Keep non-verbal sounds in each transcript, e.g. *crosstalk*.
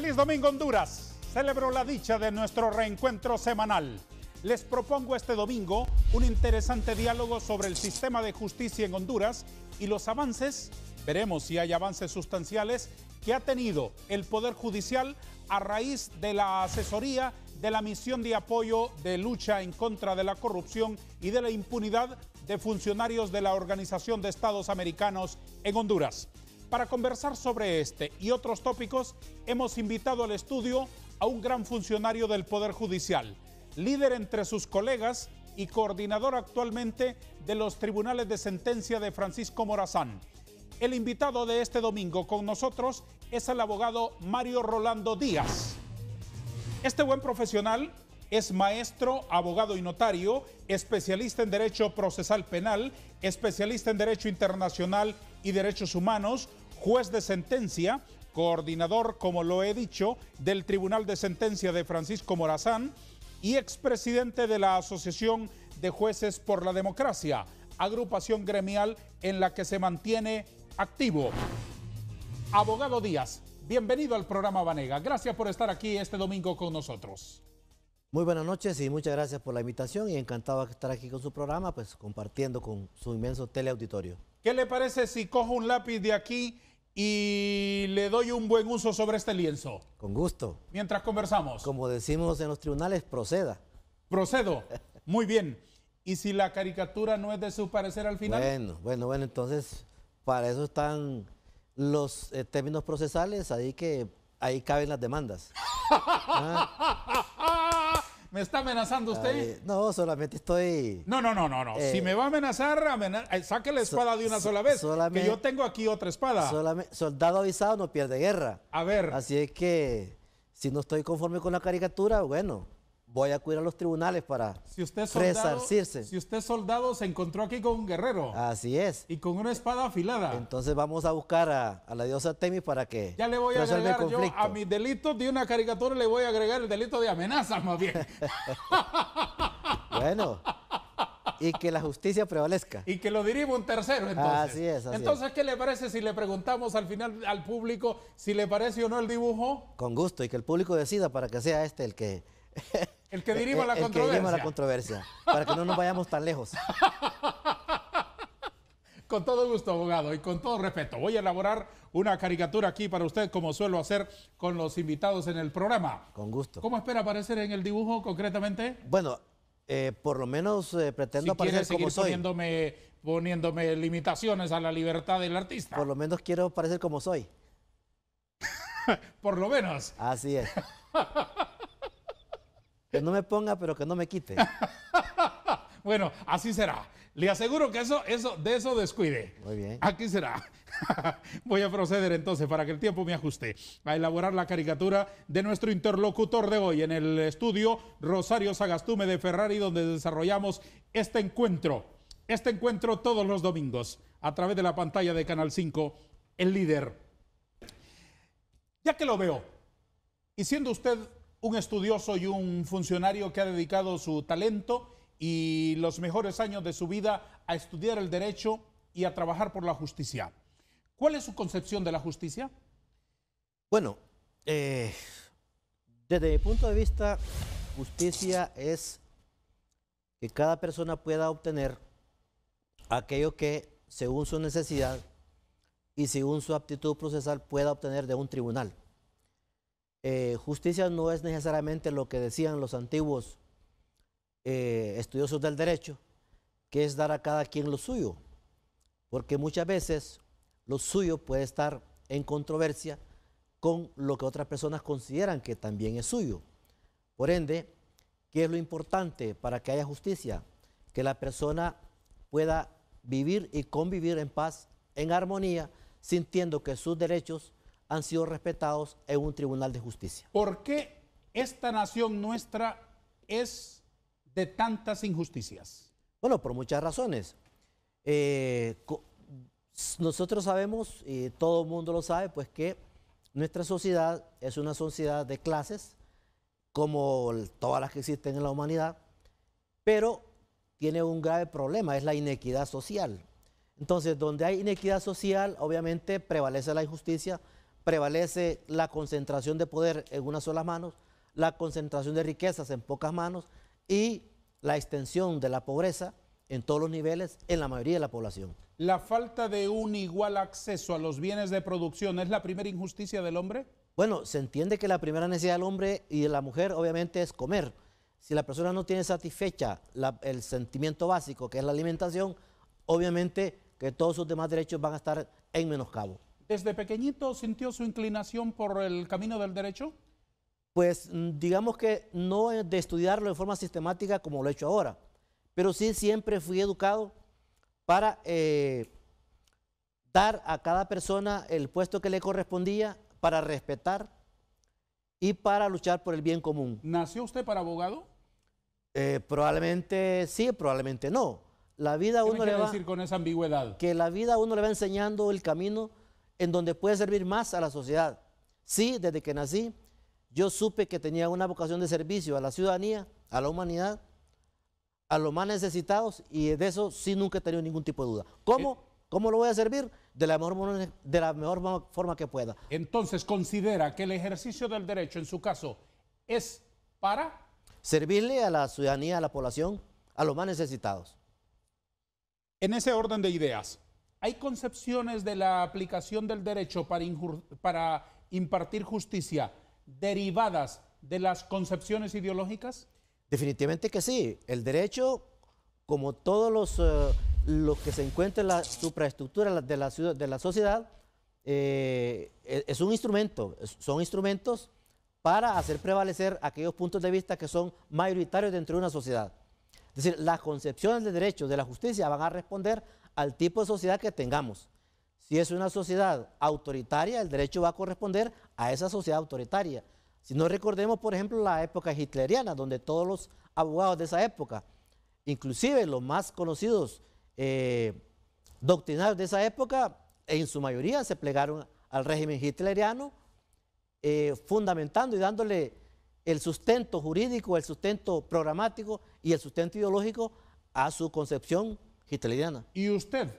Feliz domingo Honduras. Celebro la dicha de nuestro reencuentro semanal. Les propongo este domingo un interesante diálogo sobre el sistema de justicia en Honduras y los avances, veremos si hay avances sustanciales, que ha tenido el Poder Judicial a raíz de la asesoría de la misión de apoyo de lucha en contra de la corrupción y de la impunidad de funcionarios de la Organización de Estados Americanos en Honduras. Para conversar sobre este y otros tópicos, hemos invitado al estudio a un gran funcionario del Poder Judicial, líder entre sus colegas y coordinador actualmente de los tribunales de sentencia de Francisco Morazán. El invitado de este domingo con nosotros es el abogado Mario Rolando Díaz. Este buen profesional es maestro, abogado y notario, especialista en Derecho Procesal Penal, especialista en Derecho Internacional y Derechos Humanos, juez de sentencia, coordinador, como lo he dicho, del Tribunal de Sentencia de Francisco Morazán y expresidente de la Asociación de Jueces por la Democracia, agrupación gremial en la que se mantiene activo. Abogado Díaz, bienvenido al programa Vanega. Gracias por estar aquí este domingo con nosotros. Muy buenas noches y muchas gracias por la invitación y encantado de estar aquí con su programa, pues compartiendo con su inmenso teleauditorio. ¿Qué le parece si cojo un lápiz de aquí y le doy un buen uso sobre este lienzo. Con gusto. Mientras conversamos. Como decimos en los tribunales, proceda. Procedo. *laughs* Muy bien. ¿Y si la caricatura no es de su parecer al final? Bueno, bueno, bueno, entonces para eso están los eh, términos procesales, ahí que ahí caben las demandas. *laughs* Ah. ¿Me está amenazando usted? no, solamente estoy. No, no, no, no, no. Eh, si me va a amenazar, saque la espada de una sola vez. Solamente, que yo tengo aquí otra espada. Solamente, soldado avisado no pierde guerra. A ver. Así es que si no estoy conforme con la caricatura, bueno, voy a acudir a los tribunales para resarcirse. Si usted soldado se encontró aquí con un guerrero. Así es. Y con una espada afilada. Entonces vamos a buscar a, la diosa Temis para que Ya le voy a agregar a mis delitos de una caricatura le voy a agregar el delito de amenaza más bien. *laughs* bueno. Y que la justicia prevalezca. Y que lo dirima un tercero, entonces. Así es, así Entonces, ¿qué le parece si le preguntamos al final al público si le parece o no el dibujo? Con gusto, y que el público decida para que sea este el que el que dirima la controversia. para que no nos vayamos tan lejos. *laughs* Con todo gusto, abogado, y con todo respeto. Voy a elaborar una caricatura aquí para usted, como suelo hacer con los invitados en el programa. Con gusto. ¿Cómo espera aparecer en el dibujo concretamente? Bueno, eh, por lo menos eh, pretendo aparecer como soy. Poniéndome, poniéndome limitaciones a la libertad del artista. Por lo menos quiero aparecer como soy. *laughs* por lo menos. Así es. *laughs* Que no me ponga, pero que no me quite. *laughs* bueno, así será. Le aseguro que eso, eso, de eso descuide. Muy bien. Aquí será. *laughs* Voy a proceder entonces para que el tiempo me ajuste a elaborar la caricatura de nuestro interlocutor de hoy en el estudio Rosario Sagastume de Ferrari, donde desarrollamos este encuentro. Este encuentro todos los domingos a través de la pantalla de Canal 5, el líder. Ya que lo veo, y siendo usted un estudioso y un funcionario que ha dedicado su talento y los mejores años de su vida a estudiar el derecho y a trabajar por la justicia. ¿Cuál es su concepción de la justicia? Bueno, eh, desde mi punto de vista, justicia es que cada persona pueda obtener aquello que, según su necesidad y según su aptitud procesal, pueda obtener de un tribunal. Eh, justicia no es necesariamente lo que decían los antiguos eh, estudiosos del derecho, que es dar a cada quien lo suyo, porque muchas veces lo suyo puede estar en controversia con lo que otras personas consideran que también es suyo. Por ende, ¿qué es lo importante para que haya justicia? Que la persona pueda vivir y convivir en paz, en armonía, sintiendo que sus derechos han sido respetados en un tribunal de justicia. ¿Por qué esta nación nuestra es de tantas injusticias? Bueno, por muchas razones. Eh, nosotros sabemos, y todo el mundo lo sabe, pues que nuestra sociedad es una sociedad de clases, como todas las que existen en la humanidad, pero tiene un grave problema, es la inequidad social. Entonces, donde hay inequidad social, obviamente prevalece la injusticia, prevalece la concentración de poder en unas solas manos, la concentración de riquezas en pocas manos y la extensión de la pobreza en todos los niveles en la mayoría de la población. ¿La falta de un igual acceso a los bienes de producción es la primera injusticia del hombre? Bueno, se entiende que la primera necesidad del hombre y de la mujer obviamente es comer. Si la persona no tiene satisfecha el sentimiento básico que es la alimentación, obviamente que todos sus demás derechos van a estar en menoscabo. ¿Desde pequeñito sintió su inclinación por el camino del derecho? Pues mm, digamos que no de estudiarlo de forma sistemática como lo he hecho ahora, pero sí siempre fui educado para eh, dar a cada persona el puesto que le correspondía, para respetar y para luchar por el bien común. ¿Nació usted para abogado? Eh, probablemente sí, probablemente no. La vida uno le decir con esa ambigüedad? Que la vida uno le va enseñando el camino en donde puede servir más a la sociedad. Sí, desde que nací, yo supe que tenía una vocación de servicio a la ciudadanía, a la humanidad, a los más necesitados, y de eso sí nunca he tenido ningún tipo de duda. ¿Cómo? Eh, ¿Cómo lo voy a servir? De la, mejor, de la mejor forma que pueda. Entonces, ¿considera que el ejercicio del derecho, en su caso, es para? Servirle a la ciudadanía, a la población, a los más necesitados. En ese orden de ideas, hay concepciones de la aplicación del derecho para, impartir justicia derivadas de las concepciones ideológicas? Definitivamente que sí. El derecho, como todos los, eh, que se encuentran en la supraestructura de la, sociedad, eh, e-, es un instrumento, son instrumentos para hacer prevalecer aquellos puntos de vista que son mayoritarios dentro de una sociedad. Es decir, las concepciones de derecho de la justicia van a responder al tipo de sociedad que tengamos. Si es una sociedad autoritaria, el derecho va a corresponder a esa sociedad autoritaria. Si no recordemos, por ejemplo, la época hitleriana, donde todos los abogados de esa época, inclusive los más conocidos eh, doctrinarios de esa época, en su mayoría se plegaron al régimen hitleriano, eh, fundamentando y dándole el sustento jurídico, el sustento programático y el sustento ideológico a su concepción ¿Y usted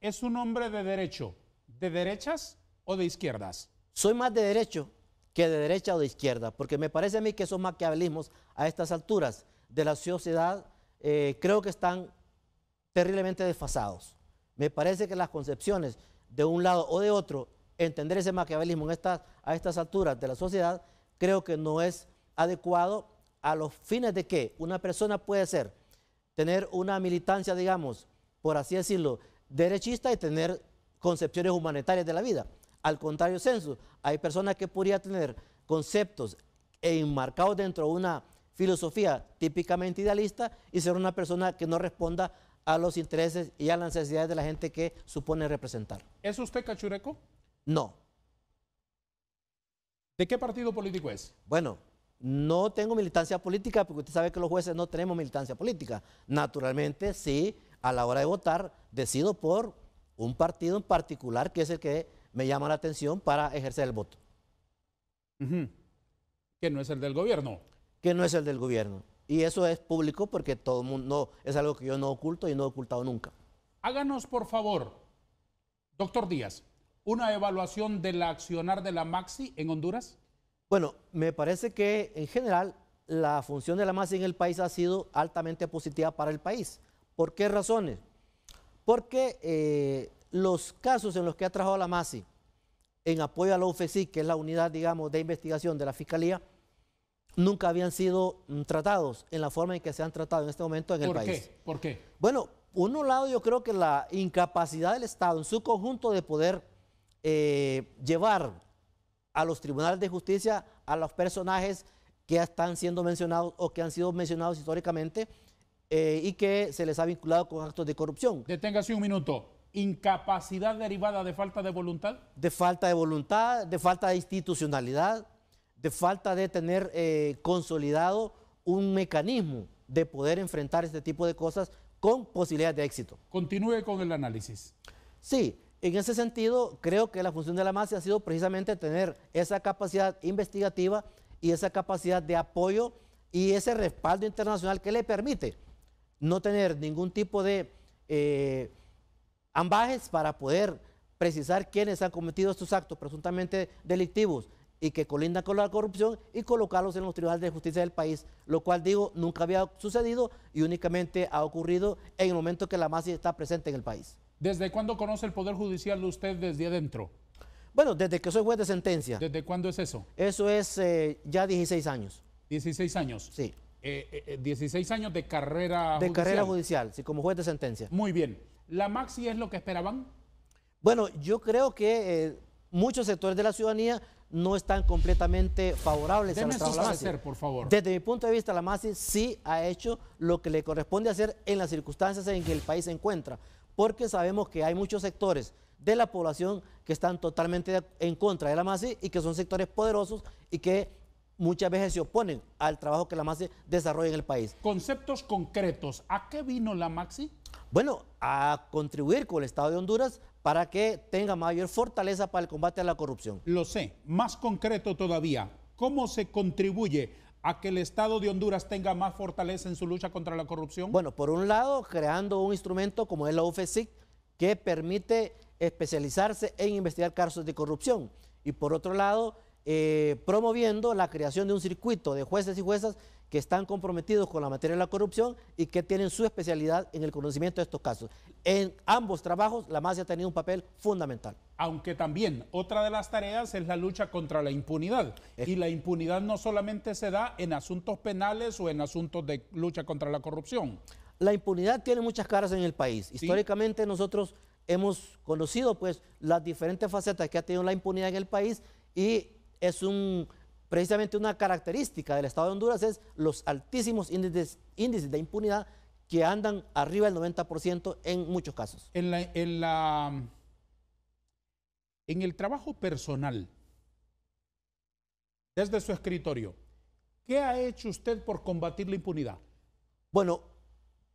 es un hombre de derecho, de derechas o de izquierdas? Soy más de derecho que de derecha o de izquierda, porque me parece a mí que esos maquiavelismos a estas alturas de la sociedad eh, creo que están terriblemente desfasados. Me parece que las concepciones de un lado o de otro, entender ese maquiavelismo en estas, a estas alturas de la sociedad, creo que no es adecuado a los fines de que una persona puede ser, tener una militancia, digamos, por así decirlo, derechista y tener concepciones humanitarias de la vida. Al contrario, censo, hay personas que podrían tener conceptos e enmarcados dentro de una filosofía típicamente idealista y ser una persona que no responda a los intereses y a las necesidades de la gente que supone representar. ¿Es usted cachureco? No. ¿De qué partido político es? Bueno, no tengo militancia política porque usted sabe que los jueces no tenemos militancia política. Naturalmente, sí, a la hora de votar decido por un partido en particular que es el que me llama la atención para ejercer el voto. Que no es el del gobierno. Que no es el del gobierno. Y eso es público porque todo el mundo, es algo que yo no oculto y no he ocultado nunca. Háganos, por favor, doctor Díaz, una evaluación del accionar de la Maxi en Honduras. Bueno, me parece que en general la función de la Maxi en el país ha sido altamente positiva para el país. ¿Por qué razones? Porque eh, los casos en los que ha trabajado la MASI en apoyo a la UFESIC, que es la unidad, digamos, de investigación de la Fiscalía, nunca habían sido mm, tratados en la forma en que se han tratado en este momento en el país. ¿Por qué? Bueno, por un lado yo creo que la incapacidad del Estado en su conjunto de poder eh, llevar a los tribunales de justicia a los personajes que están siendo mencionados o que han sido mencionados históricamente, eh, y que se les ha vinculado con actos de corrupción. Deténgase un minuto. ¿Incapacidad derivada de falta de voluntad? De falta de voluntad, de falta de institucionalidad, de falta de tener eh, consolidado un mecanismo de poder enfrentar este tipo de cosas con posibilidades de éxito. Continúe con el análisis. Sí, en ese sentido, creo que la función de la MAS ha sido precisamente tener esa capacidad investigativa y esa capacidad de apoyo y ese respaldo internacional que le permite no tener ningún tipo de eh, ambajes para poder precisar quiénes han cometido estos actos presuntamente delictivos y que colindan con la corrupción y colocarlos en los tribunales de justicia del país, lo cual digo nunca había sucedido y únicamente ha ocurrido en el momento que la MASI está presente en el país. ¿Desde cuándo conoce el Poder Judicial usted desde adentro? Bueno, desde que soy juez de sentencia. ¿Desde cuándo es eso? Eso es eh, ya 16 años. 16 años. Sí. 16 eh, eh, eh, años de carrera de judicial. De carrera judicial, sí, como juez de sentencia. Muy bien. ¿La maxi es lo que esperaban? Bueno, yo creo que muchos sectores de la ciudadanía no están completamente favorables a la por favor. Desde mi punto de vista, la maxi sí ha hecho lo que le corresponde hacer en las circunstancias en que el país se encuentra, porque sabemos que hay muchos sectores de la población que están totalmente en contra de la MASI y que son sectores poderosos y que muchas veces se oponen al trabajo que la MAXI desarrolla en el país. Conceptos concretos, ¿a qué vino la MAXI? Bueno, a contribuir con el Estado de Honduras para que tenga mayor fortaleza para el combate a la corrupción. Lo sé, más concreto todavía, ¿cómo se contribuye a que el Estado de Honduras tenga más fortaleza en su lucha contra la corrupción? Bueno, por un lado, creando un instrumento como es la UFESIC, que permite especializarse en investigar casos de corrupción. Y por otro lado, eh, promoviendo la creación de un circuito de jueces y juezas que están comprometidos con la materia de la corrupción y que tienen su especialidad en el conocimiento de estos casos. En ambos trabajos, la MASI ha tenido un papel fundamental. Aunque también otra de las tareas es la lucha contra la impunidad. Y la impunidad no solamente se da en asuntos penales o en asuntos de lucha contra la corrupción. La impunidad tiene muchas caras en el país. Históricamente nosotros hemos conocido pues las diferentes facetas que ha tenido la impunidad en el país y es un, precisamente una característica del Estado de Honduras, es los altísimos índices, de impunidad que andan arriba del 90% en muchos casos. En, la, en, la, en el trabajo personal, desde su escritorio, ¿qué ha hecho usted por combatir la impunidad? Bueno,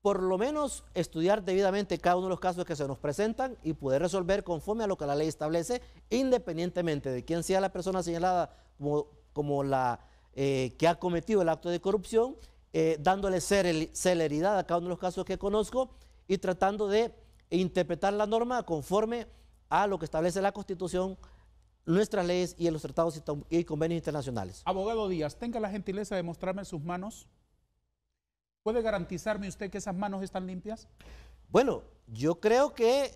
por lo menos estudiar debidamente cada uno de los casos que se nos presentan y poder resolver conforme a lo que la ley establece, independientemente de quién sea la persona señalada como, la eh, que ha cometido el acto de corrupción, eh, dándole celeridad a cada uno de los casos que conozco y tratando de interpretar la norma conforme a lo que establece la Constitución, nuestras leyes y los tratados y convenios internacionales. Abogado Díaz, tenga la gentileza de mostrarme sus manos. ¿Puede garantizarme usted que esas manos están limpias? Bueno, yo creo que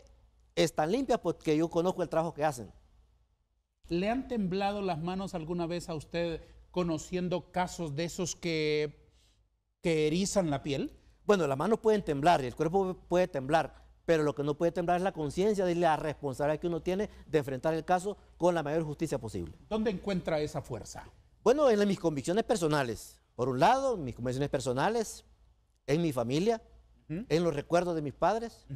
están limpias porque yo conozco el trabajo que hacen. ¿Le han temblado las manos alguna vez a usted conociendo casos de esos que, que erizan la piel? Bueno, las manos pueden temblar y el cuerpo puede temblar, pero lo que no puede temblar es la conciencia y la responsabilidad que uno tiene de enfrentar el caso con la mayor justicia posible. ¿Dónde encuentra esa fuerza? Bueno, en mis convicciones personales. Por un lado, mis convicciones personales, en mi familia, en los recuerdos de mis padres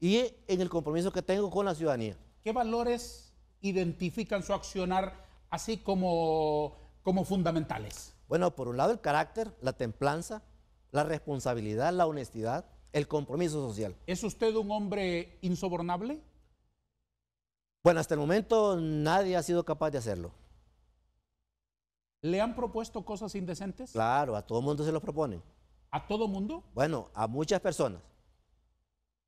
y en el compromiso que tengo con la ciudadanía. ¿Qué valores identifican su accionar así como, como fundamentales? Bueno, por un lado el carácter, la templanza, la responsabilidad, la honestidad, el compromiso social. ¿Es usted un hombre insobornable? Bueno, hasta el momento nadie ha sido capaz de hacerlo. ¿Le han propuesto cosas indecentes? Claro, a todo el mundo se lo proponen. ¿A todo mundo? Bueno, a muchas personas.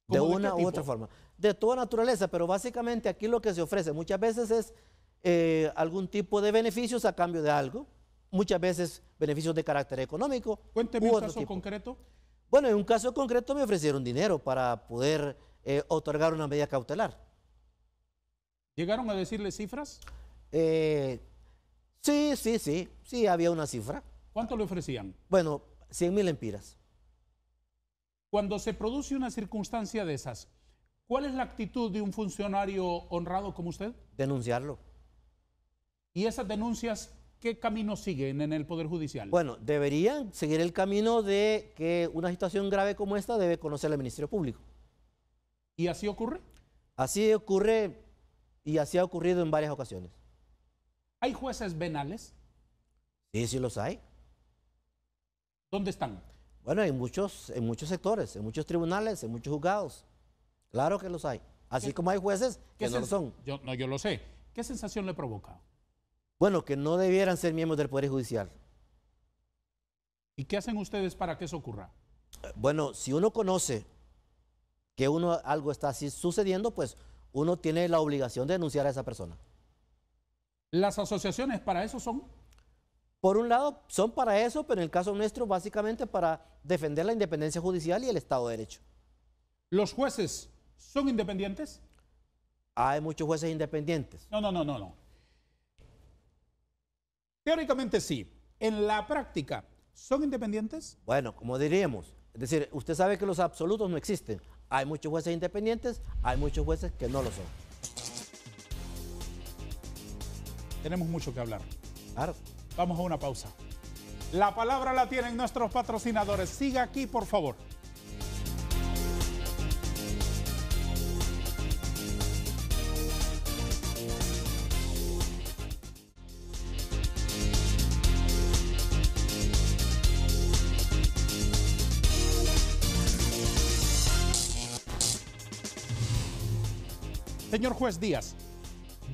De una u otra forma. De toda naturaleza, pero básicamente aquí lo que se ofrece muchas veces es eh, algún tipo de beneficios a cambio de algo. Muchas veces beneficios de carácter económico. Cuénteme un caso concreto. Bueno, en un caso concreto me ofrecieron dinero para poder eh, otorgar una medida cautelar. ¿Llegaron a decirle cifras? Eh, sí, sí, sí. Sí, había una cifra. ¿Cuánto le ofrecían? Bueno, 100 mil empiras. Cuando se produce una circunstancia de esas, ¿cuál es la actitud de un funcionario honrado como usted? Denunciarlo. ¿Y esas denuncias qué camino siguen en el Poder Judicial? Bueno, deberían seguir el camino de que una situación grave como esta debe conocer el Ministerio Público. ¿Y así ocurre? Así ocurre y así ha ocurrido en varias ocasiones. ¿Hay jueces venales? Sí, sí los hay. ¿Dónde están? Bueno, en muchos, en muchos sectores, en muchos tribunales, en muchos juzgados. Claro que los hay. Así como hay jueces que no son. Yo, no, yo lo sé. ¿Qué sensación le provoca? Bueno, que no debieran ser miembros del Poder Judicial. ¿Y qué hacen ustedes para que eso ocurra? Bueno, si uno conoce que uno algo está así sucediendo, pues uno tiene la obligación de denunciar a esa persona. ¿Las asociaciones para eso son? por un lado, son para eso, pero en el caso nuestro, básicamente para defender la independencia judicial y el Estado de Derecho. ¿Los jueces son independientes? Hay muchos jueces independientes. No, no, no, no, no. Teóricamente sí. En la práctica, ¿son independientes? Bueno, como diríamos, es decir, usted sabe que los absolutos no existen. Hay muchos jueces independientes, hay muchos jueces que no lo son. Tenemos mucho que hablar. Claro. Vamos a una pausa. La palabra la tienen nuestros patrocinadores. Siga aquí, por favor. Señor juez Díaz,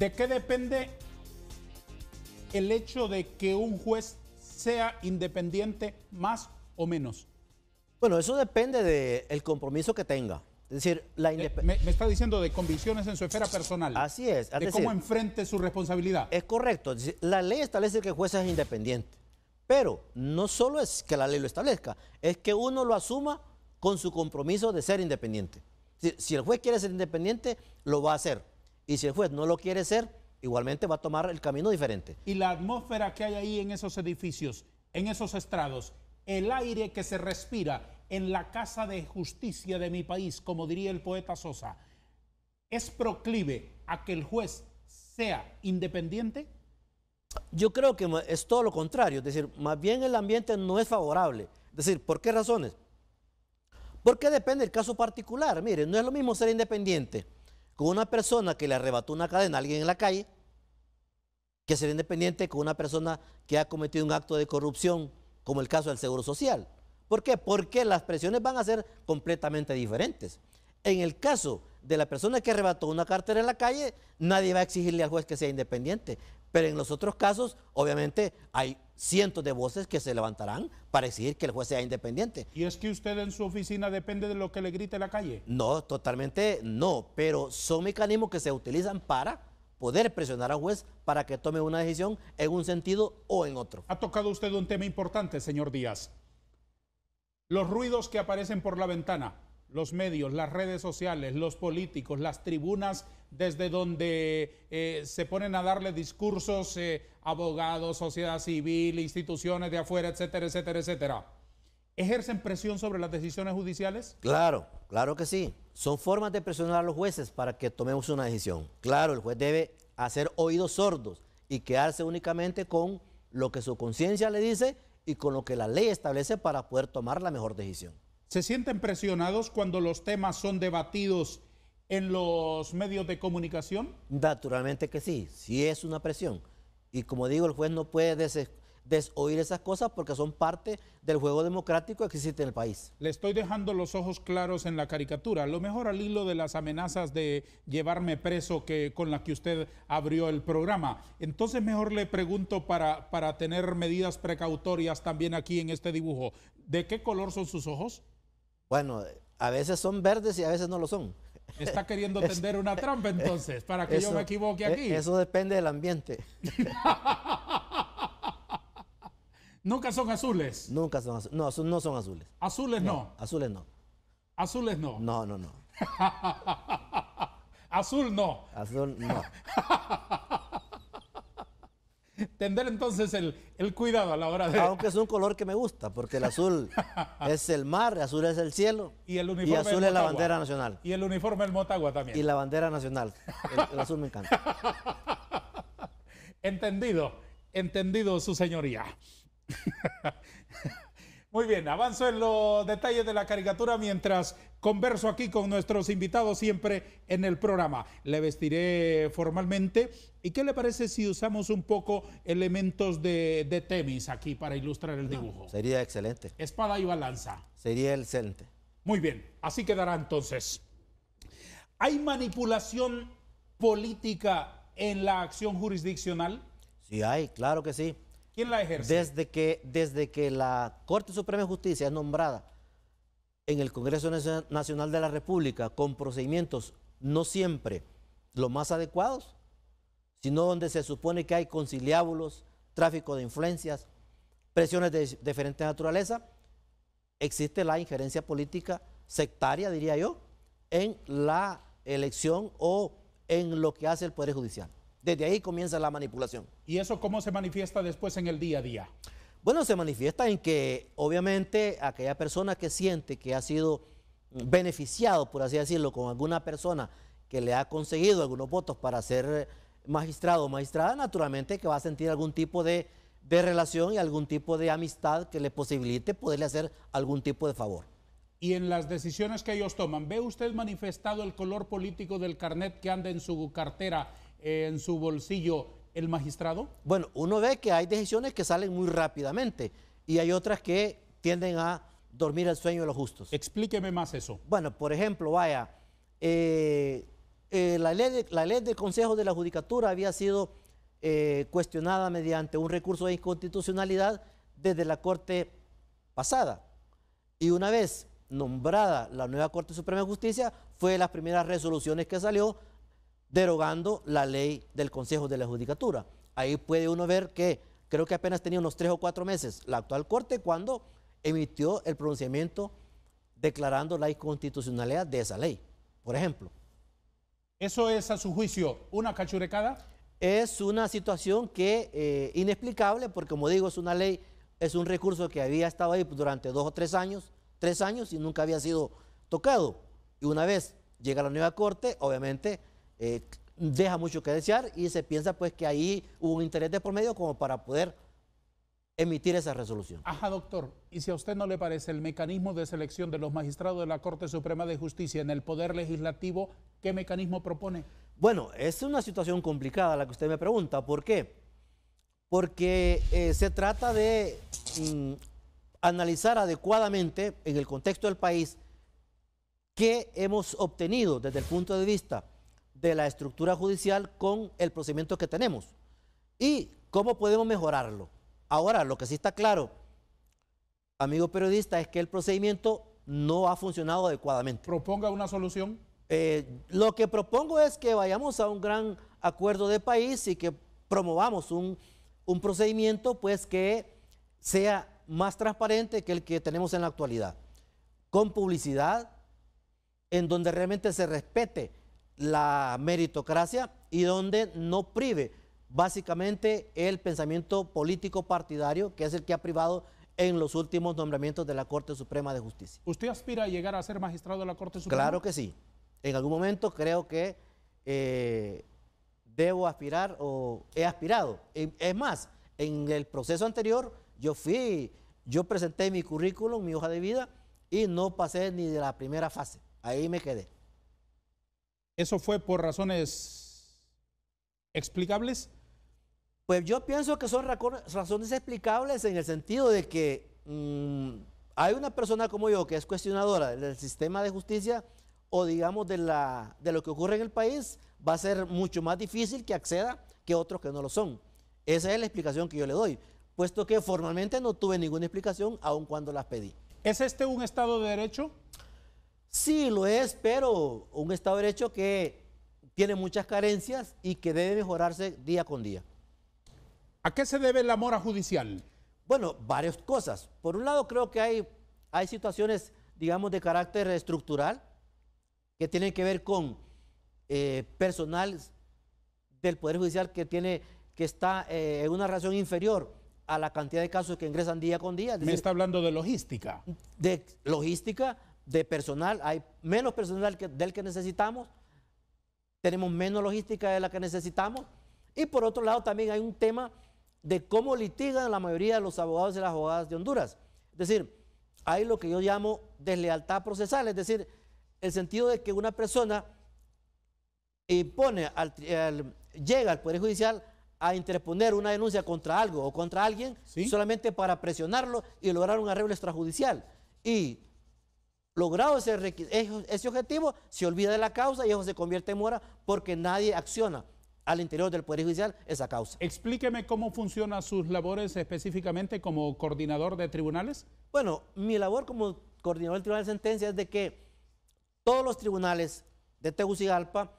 ¿de qué depende el hecho de que un juez sea independiente más o menos? Bueno, eso depende del compromiso que tenga. Es decir, la eh, Me, está diciendo de convicciones en su esfera personal. Así es. es de cómo enfrente su responsabilidad. Es correcto. la ley establece que el juez es independiente. Pero no solo es que la ley lo establezca, es que uno lo asuma con su compromiso de ser independiente. si el juez quiere ser independiente, lo va a hacer. Y si el juez no lo quiere ser, igualmente va a tomar el camino diferente. Y la atmósfera que hay ahí en esos edificios, en esos estrados, el aire que se respira en la casa de justicia de mi país, como diría el poeta Sosa, ¿es proclive a que el juez sea independiente? Yo creo que es todo lo contrario, es decir, más bien el ambiente no es favorable. Es decir, ¿por qué razones? Porque depende del caso particular. Mire, no es lo mismo ser independiente con una persona que le arrebató una cadena a alguien en la calle, que será independiente con una persona que ha cometido un acto de corrupción, como el caso del Seguro Social. ¿Por qué? Porque las presiones van a ser completamente diferentes. En el caso de la persona que arrebató una cartera en la calle, nadie va a exigirle al juez que sea independiente, pero en los otros casos, obviamente, hay cientos de voces que se levantarán para exigir que el juez sea independiente. ¿Y es que usted en su oficina depende de lo que le grite la calle? No, totalmente no, pero son mecanismos que se utilizan para poder presionar al juez para que tome una decisión en un sentido o en otro. Ha tocado usted un tema importante, señor Díaz. Los ruidos que aparecen por la ventana los medios, las redes sociales, los políticos, las tribunas desde donde eh, se ponen a darle discursos eh, abogados, sociedad civil, instituciones de afuera, etcétera, etcétera, etcétera. ¿Ejercen presión sobre las decisiones judiciales? Claro, claro que sí. Son formas de presionar a los jueces para que tomemos una decisión. Claro, el juez debe hacer oídos sordos y quedarse únicamente con lo que su conciencia le dice y con lo que la ley establece para poder tomar la mejor decisión se sienten presionados cuando los temas son debatidos en los medios de comunicación? Naturalmente que sí, sí es una presión. Y como digo, el juez no puede des desoír esas cosas porque son parte del juego democrático que existe en el país. Le estoy dejando los ojos claros en la caricatura, lo mejor al hilo de las amenazas de llevarme preso que, con las que usted abrió el programa. Entonces mejor le pregunto para, para tener medidas precautorias también aquí en este dibujo, ¿de qué color son sus ojos? Bueno, a veces son verdes y a veces no lo son. Está queriendo *laughs* tender una trampa entonces, para que yo me equivoque e-, aquí. Eso depende del ambiente. *laughs* Nunca son azules. Nunca son azules. No, no son azules. Azules no. Azules no. Azules no. No, no, no. *laughs* Azul no. Azul no. *laughs* Tender entonces el, cuidado a la hora de... Aunque es un color que me gusta, porque el azul *laughs* es el mar, el azul es el cielo y, el uniforme y azul es la bandera nacional. Y el uniforme del Motagua también. Y la bandera nacional. el azul me encanta. *laughs* entendido, entendido su señoría. Muy bien, avanzo en los detalles de la caricatura mientras converso aquí con nuestros invitados siempre en el programa. Le vestiré formalmente. ¿Y qué le parece si usamos un poco elementos de, temis aquí para ilustrar el dibujo? Sería excelente. Espada y balanza. Sería excelente. Muy bien, así quedará entonces. ¿Hay manipulación política en la acción jurisdiccional? Sí, hay, claro que sí. ¿Quién la ejerce? Desde que, desde que la Corte Suprema de Justicia es nombrada en el Congreso Nacional de la República con procedimientos no siempre los más adecuados, sino donde se supone que hay conciliábulos, tráfico de influencias, presiones de diferente naturaleza, existe la injerencia política sectaria, diría yo, en la elección o en lo que hace el Poder Judicial. Desde ahí comienza la manipulación. ¿Y eso cómo se manifiesta después en el día a día? Bueno, se manifiesta en que obviamente aquella persona que siente que ha sido beneficiado, por así decirlo, con alguna persona que le ha conseguido algunos votos para ser magistrado o magistrada, naturalmente que va a sentir algún tipo de, de relación y algún tipo de amistad que le posibilite poderle hacer algún tipo de favor y en las decisiones que ellos toman. ¿Ve usted manifestado el color político del carnet que anda en su cartera en su bolsillo el magistrado? Bueno, uno ve que hay decisiones que salen muy rápidamente y hay otras que tienden a dormir el sueño de los justos. Explíqueme más eso. Bueno, por ejemplo, vaya, eh, eh, la, ley la ley del Consejo de la Judicatura había sido eh, cuestionada mediante un recurso de inconstitucionalidad desde la Corte pasada. Y una vez nombrada la nueva Corte Suprema de Justicia, fue de las primeras resoluciones que salió derogando la ley del Consejo de la Judicatura. Ahí puede uno ver que creo que apenas tenía unos tres o cuatro meses la actual Corte cuando emitió el pronunciamiento declarando la inconstitucionalidad de esa ley, por ejemplo. ¿Eso es a su juicio una cachurecada? Es una situación que es eh, inexplicable, porque como digo, es una ley, es un recurso que había estado ahí durante dos o tres años, tres años y nunca había sido tocado. Y una vez llega la nueva corte, obviamente eh, deja mucho que desear y se piensa pues que ahí hubo un interés de por medio como para poder emitir esa resolución. Ajá, doctor. Y si a usted no le parece el mecanismo de selección de los magistrados de la Corte Suprema de Justicia en el Poder Legislativo, ¿qué mecanismo propone? Bueno, es una situación complicada la que usted me pregunta. ¿Por qué? Porque eh, se trata de mm, analizar adecuadamente en el contexto del país qué hemos obtenido desde el punto de vista de la estructura judicial con el procedimiento que tenemos y cómo podemos mejorarlo. Ahora, lo que sí está claro, amigo periodista, es que el procedimiento no ha funcionado adecuadamente. ¿Proponga una solución? Eh, lo que propongo es que vayamos a un gran acuerdo de país y que promovamos un, un procedimiento pues que sea más transparente que el que tenemos en la actualidad, con publicidad, en donde realmente se respete la meritocracia y donde no prive básicamente el pensamiento político partidario, que es el que ha privado en los últimos nombramientos de la Corte Suprema de Justicia. ¿Usted aspira a llegar a ser magistrado de la Corte Suprema? Claro que sí. En algún momento creo que eh, debo aspirar o he aspirado. Es más, en el proceso anterior yo fui, yo presenté mi currículum, mi hoja de vida y no pasé ni de la primera fase. Ahí me quedé. ¿Eso fue por razones explicables? Pues yo pienso que son razones explicables en el sentido de que mm, hay una persona como yo que es cuestionadora del sistema de justicia o digamos de, la, de lo que ocurre en el país, va a ser mucho más difícil que acceda que otros que no lo son. Esa es la explicación que yo le doy, puesto que formalmente no tuve ninguna explicación aun cuando las pedí. ¿Es este un Estado de Derecho? Sí, lo es, pero un Estado de Derecho que tiene muchas carencias y que debe mejorarse día con día. ¿A qué se debe la mora judicial? Bueno, varias cosas. Por un lado, creo que hay, hay situaciones, digamos, de carácter estructural que tienen que ver con eh, personal del Poder Judicial que, tiene, que está eh, en una relación inferior a la cantidad de casos que ingresan día con día. Me está hablando de logística. De logística, de personal, hay menos personal del que necesitamos, tenemos menos logística de la que necesitamos, y por otro lado también hay un tema de cómo litigan la mayoría de los abogados y las abogadas de Honduras. Es decir, hay lo que yo llamo deslealtad procesal, es decir, el sentido de que una persona impone, al, llega al Poder Judicial a interponer una denuncia contra algo o contra alguien solamente para presionarlo y lograr un arreglo extrajudicial. Y logrado ese, ese objetivo, se olvida de la causa y eso se convierte en mora porque nadie acciona al interior del Poder Judicial esa causa. Explíqueme cómo funcionan sus labores específicamente como coordinador de tribunales. Bueno, mi labor como coordinador del Tribunal de Sentencia es de que todos los tribunales de Tegucigalpa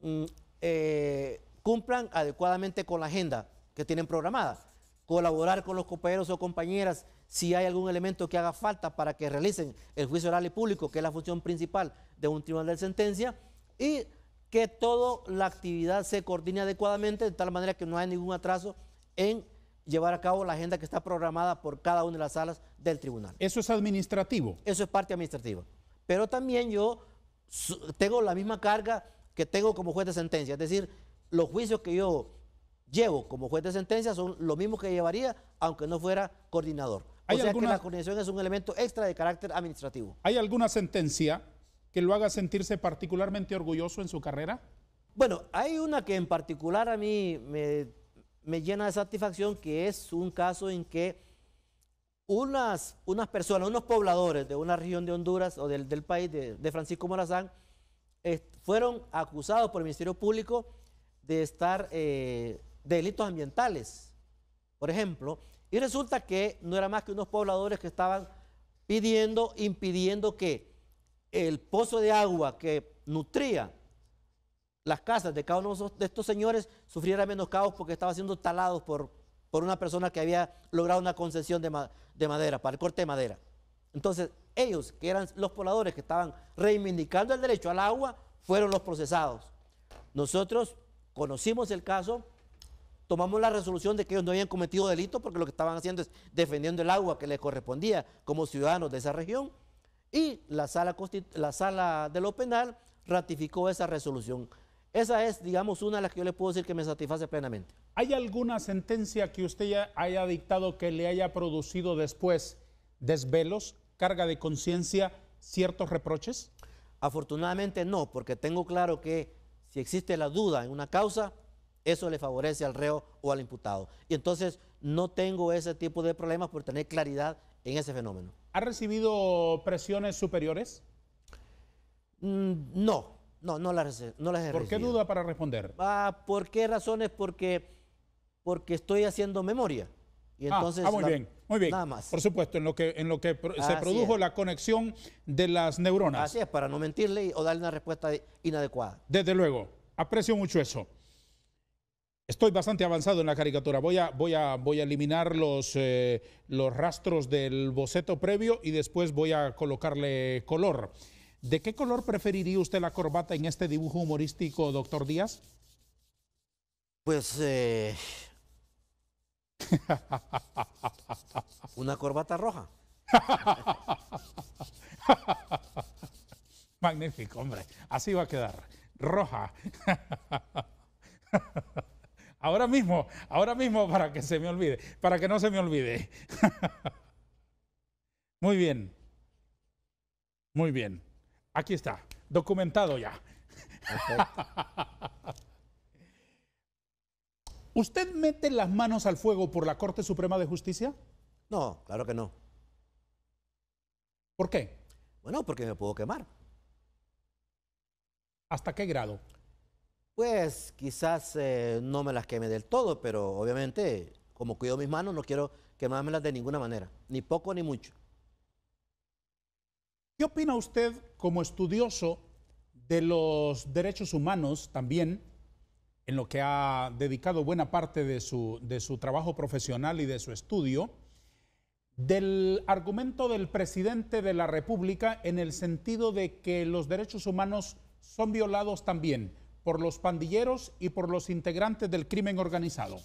mm, eh, cumplan adecuadamente con la agenda que tienen programada colaborar con los compañeros o compañeras si hay algún elemento que haga falta para que realicen el juicio oral y público, que es la función principal de un tribunal de sentencia, y que toda la actividad se coordine adecuadamente de tal manera que no haya ningún atraso en llevar a cabo la agenda que está programada por cada una de las salas del tribunal. ¿Eso es administrativo? Eso es parte administrativa. Pero también yo tengo la misma carga que tengo como juez de sentencia, es decir, los juicios que yo llevo como juez de sentencia son lo mismo que llevaría aunque no fuera coordinador. ¿Hay o sea que la coordinación es un elemento extra de carácter administrativo. ¿Hay alguna sentencia que lo haga sentirse particularmente orgulloso en su carrera? Bueno, hay una que en particular a mí me, llena de satisfacción, que es un caso en que unas, unas personas, unos pobladores de una región de Honduras o del, país de, Francisco Morazán, fueron acusados por el Ministerio Público de estar eh, delitos ambientales, por ejemplo, y resulta que no era más que unos pobladores que estaban pidiendo, impidiendo que el pozo de agua que nutría las casas de cada uno de estos señores sufriera menos caos porque estaba siendo talados por, por una persona que había logrado una concesión de, de madera, para el corte de madera. Entonces, ellos, que eran los pobladores que estaban reivindicando el derecho al agua, fueron los procesados. Nosotros conocimos el caso, tomamos la resolución de que ellos no habían cometido delito porque lo que estaban haciendo es defendiendo el agua que les correspondía como ciudadanos de esa región. Y la sala, la sala de lo penal ratificó esa resolución. Esa es, digamos, una de las que yo le puedo decir que me satisface plenamente. ¿Hay alguna sentencia que usted ya haya dictado que le haya producido después desvelos, carga de conciencia, ciertos reproches? Afortunadamente no, porque tengo claro que si existe la duda en una causa, eso le favorece al reo o al imputado. Y entonces no tengo ese tipo de problemas por tener claridad en ese fenómeno. ¿Ha recibido presiones superiores? Mm, no, no, no las, no las ¿Por qué duda para responder? Ah, ¿Por qué razones? Porque, porque estoy haciendo memoria. Y ah, entonces ah, muy bien, muy bien. Nada más. Por supuesto, en lo que, se produjo la conexión de las neuronas. Así es, para no mentirle o darle una respuesta inadecuada. Desde luego, aprecio mucho eso. Estoy bastante avanzado en la caricatura. Voy a, voy a, voy a eliminar los, eh, los rastros del boceto previo y después voy a colocarle color. ¿De qué color preferiría usted la corbata en este dibujo humorístico, doctor Díaz? Pues... Eh, *laughs* una corbata roja. *laughs* Magnífico, hombre. Así va a quedar. Roja. *laughs* Ahora mismo, ahora mismo para que se me olvide, para que no se me olvide. *laughs* Muy bien. Muy bien. Aquí está, documentado ya. ¿Usted mete las manos al fuego por la Corte Suprema de Justicia? No, claro que no. ¿Por qué? Bueno, porque me puedo quemar. ¿Hasta qué grado? Pues quizás eh, no me las queme del todo, pero obviamente, como cuido mis manos, no quiero quemármelas de ninguna manera, ni poco ni mucho. ¿Qué opina usted como estudioso de los derechos humanos también, en lo que ha dedicado buena parte de su trabajo profesional y de su estudio, del argumento del presidente de la República en el sentido de que los derechos humanos son violados también? por los pandilleros y por los integrantes del crimen organizado?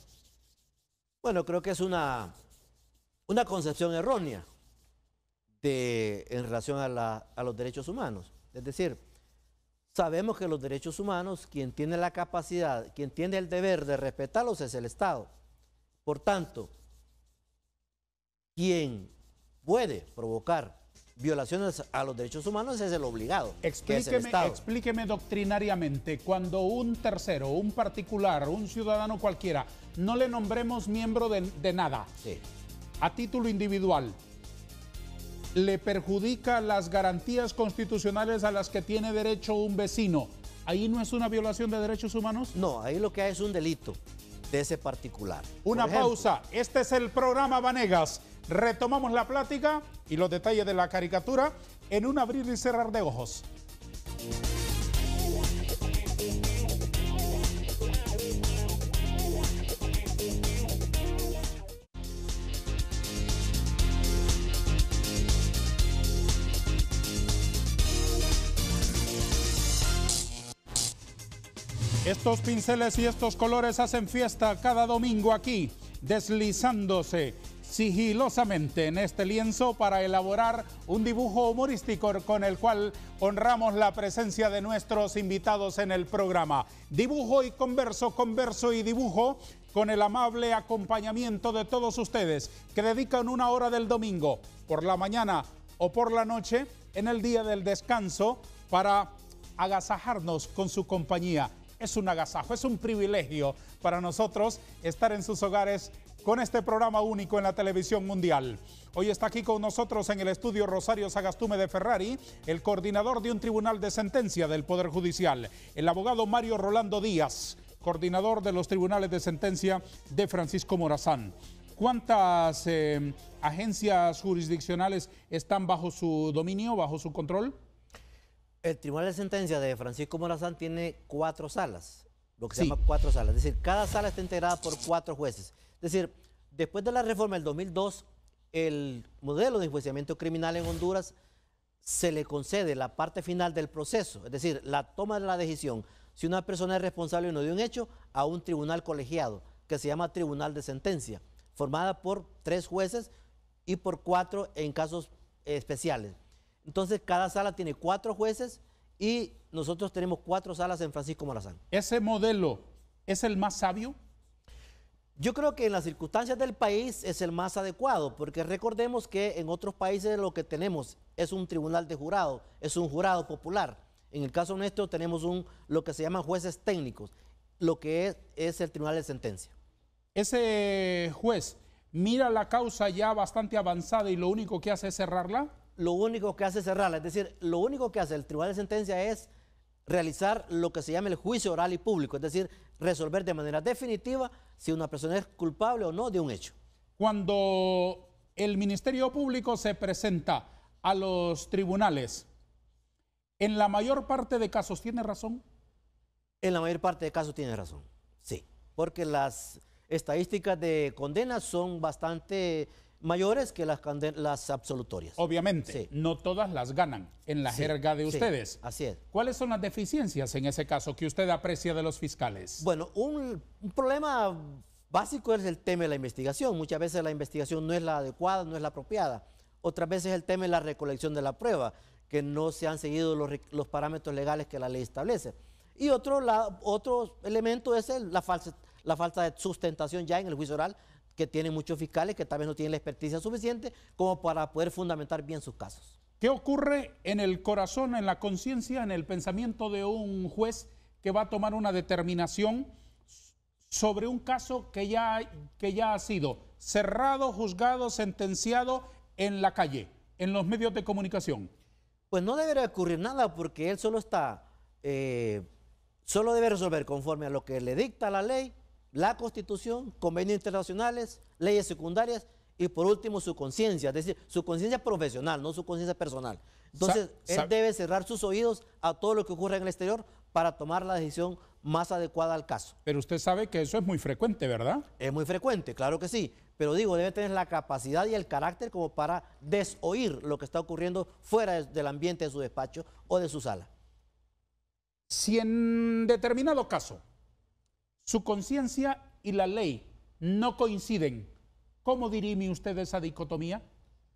Bueno, creo que es una, una concepción errónea de, en relación a los derechos humanos. Es decir, sabemos que los derechos humanos, quien tiene la capacidad, quien tiene el deber de respetarlos es el Estado. Por tanto, quien puede provocar violaciones a los derechos humanos es el obligado. Explíqueme, doctrinariamente, cuando un tercero, un particular, un ciudadano cualquiera, no le nombremos miembro de, nada, a título individual, le perjudica las garantías constitucionales a las que tiene derecho un vecino. ¿Ahí no es una violación de derechos humanos? No, ahí lo que hay es un delito de ese particular. Una pausa. Este es el programa Vanegas Retomamos la plática y los detalles de la caricatura en un abrir y cerrar de ojos. Estos pinceles y estos colores hacen fiesta cada domingo aquí, deslizándose sigilosamente en este lienzo para elaborar un dibujo humorístico con el cual honramos la presencia de nuestros invitados en el programa. Dibujo y converso, converso y dibujo con el amable acompañamiento de todos ustedes que dedican una hora del domingo, por la mañana o por la noche, en el día del descanso, para agasajarnos con su compañía. Es un agasajo, es un privilegio para nosotros estar en sus hogares con este programa único en la televisión mundial. Hoy está aquí con nosotros en el estudio Rosario Sagastume de Ferrari, el coordinador de un tribunal de sentencia del Poder Judicial, el abogado Mario Rolando Díaz, coordinador de los tribunales de sentencia de Francisco Morazán. ¿Cuántas eh, agencias jurisdiccionales están bajo su dominio, bajo su control? El Tribunal de Sentencia de Francisco Morazán tiene cuatro salas, lo que se llama cuatro salas. Es decir, cada sala está integrada por cuatro jueces. Es decir, después de la reforma del 2002, el modelo de enjuiciamiento criminal en Honduras se le concede la parte final del proceso, es decir, la toma de la decisión. Si una persona es responsable o no de un hecho, a un tribunal colegiado, que se llama Tribunal de Sentencia, formada por tres jueces y por cuatro en casos eh, especiales. Entonces, cada sala tiene cuatro jueces y nosotros tenemos cuatro salas en Francisco Morazán. ¿Ese modelo es el más sabio? Yo creo que en las circunstancias del país es el más adecuado, porque recordemos que en otros países lo que tenemos es un tribunal de jurado, es un jurado popular. En el caso nuestro tenemos un, lo que se llama jueces técnicos, lo que es, es el tribunal de sentencia. Ese juez mira la causa ya bastante avanzada y lo único que hace es cerrarla. Lo único que hace es cerrarla, es decir, lo único que hace el tribunal de sentencia es realizar lo que se llama el juicio oral y público, es decir, resolver de manera definitiva si una persona es culpable o no de un hecho. Cuando el Ministerio Público se presenta a los tribunales, ¿en la mayor parte de casos tiene razón? En la mayor parte de casos tiene razón, sí, porque las estadísticas de condena son bastante mayores que las, absolutorias. Obviamente, no todas las ganan en la jerga de ustedes. así es. ¿Cuáles son las deficiencias en ese caso que usted aprecia de los fiscales? Bueno, un, problema básico es el tema de la investigación. Muchas veces la investigación no es la adecuada, no es la apropiada. Otras veces el tema es la recolección de la prueba, que no se han seguido los, parámetros legales que la ley establece. Y otro, otro elemento es la, falsa, la falta de sustentación ya en el juicio oral que tienen muchos fiscales que tal vez no tienen la experticia suficiente como para poder fundamentar bien sus casos. ¿Qué ocurre en el corazón, en la conciencia, en el pensamiento de un juez que va a tomar una determinación sobre un caso que ya, que ya ha sido cerrado, juzgado, sentenciado en la calle, en los medios de comunicación? Pues no debería ocurrir nada porque él solo está, eh, solo debe resolver conforme a lo que le dicta la ley la Constitución, convenios internacionales, leyes secundarias y por último su conciencia, es decir, su conciencia profesional, no su conciencia personal. Entonces, él debe cerrar sus oídos a todo lo que ocurre en el exterior para tomar la decisión más adecuada al caso. Pero usted sabe que eso es muy frecuente, ¿verdad? Es muy frecuente, claro que sí. Pero digo, debe tener la capacidad y el carácter como para desoír lo que está ocurriendo fuera del ambiente de su despacho o de su sala. Si en determinado caso su conciencia y la ley no coinciden. ¿Cómo dirime usted esa dicotomía?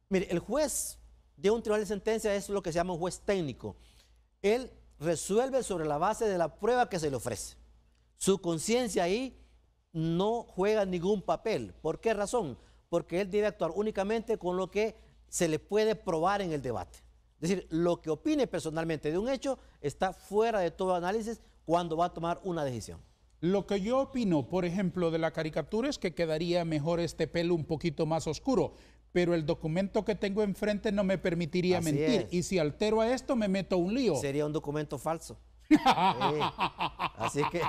Mire, el juez de un tribunal de sentencia es lo que se llama un juez técnico. Él resuelve sobre la base de la prueba que se le ofrece. Su conciencia ahí no juega ningún papel. ¿Por qué razón? Porque él debe actuar únicamente con lo que se le puede probar en el debate. Es decir, lo que opine personalmente de un hecho está fuera de todo análisis cuando va a tomar una decisión. Lo que yo opino, por ejemplo, de la caricatura es que quedaría mejor este pelo un poquito más oscuro, pero el documento que tengo enfrente no me permitiría mentir. Y si altero a esto, me meto un lío. Sería un documento falso. *laughs* Así que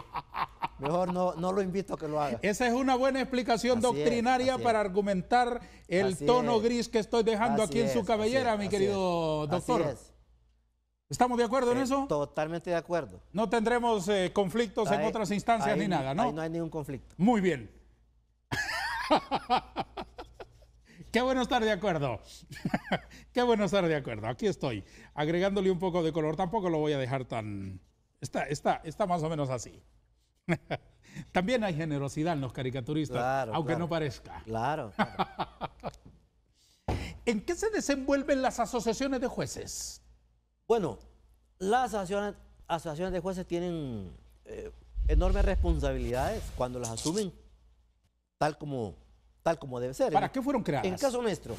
mejor no, lo invito a que lo haga. Esa es una buena explicación doctrinaria para argumentar el tono gris que estoy dejando aquí en su cabellera, mi querido doctor. ¿Estamos de acuerdo en eh, eso? Totalmente de acuerdo. No tendremos eh, conflictos en otras instancias ni nada, ¿no? Ahí no hay ningún conflicto. Muy bien. *laughs* Qué bueno estar de acuerdo. *laughs* Qué bueno estar de acuerdo. Aquí estoy, agregándole un poco de color. Tampoco lo voy a dejar tan... Está, está, está más o menos así. *laughs* También hay generosidad en los caricaturistas, aunque no parezca. Claro. claro. ¿En qué se desenvuelven las asociaciones de jueces? Bueno, las asociaciones, de jueces tienen eh, enormes responsabilidades cuando las asumen tal como, tal como debe ser. ¿Para qué fueron creadas? En el caso nuestro,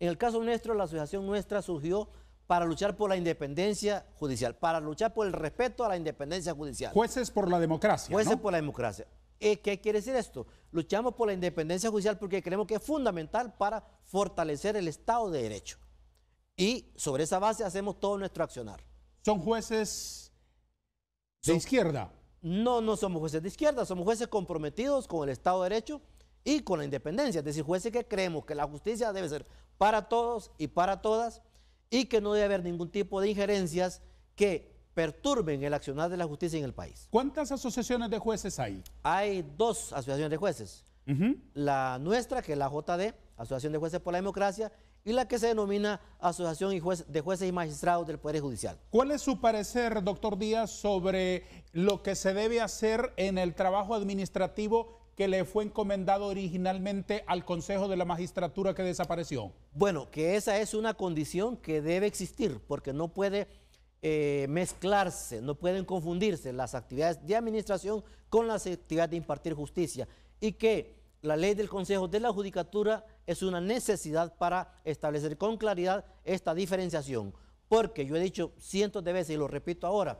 en el caso nuestro, la asociación nuestra surgió para luchar por la independencia judicial, para luchar por el respeto a la independencia judicial. Jueces por la democracia. Jueces por la democracia. Eh, ¿Qué quiere decir esto? Luchamos por la independencia judicial porque creemos que es fundamental para fortalecer el Estado de Derecho. Y sobre esa base hacemos todo nuestro accionar. ¿Son jueces de izquierda? No, no somos jueces de izquierda, somos jueces comprometidos con el Estado de Derecho y con la independencia, es decir, jueces que creemos que la justicia debe ser para todos y para todas y que no debe haber ningún tipo de injerencias que perturben el accionar de la justicia en el país. ¿Cuántas asociaciones de jueces hay? Hay dos asociaciones de jueces. La nuestra, que es la JD, Asociación de Jueces por la Democracia, y la que se denomina Asociación de Jueces y Magistrados del Poder Judicial. ¿Cuál es su parecer, doctor Díaz, sobre lo que se debe hacer en el trabajo administrativo que le fue encomendado originalmente al Consejo de la Magistratura que desapareció? Bueno, que esa es una condición que debe existir, porque no puede eh, mezclarse, no pueden confundirse las actividades de administración con las actividades de impartir justicia y que la ley del Consejo de la Judicatura es una necesidad para establecer con claridad esta diferenciación. Porque yo he dicho cientos de veces y lo repito ahora,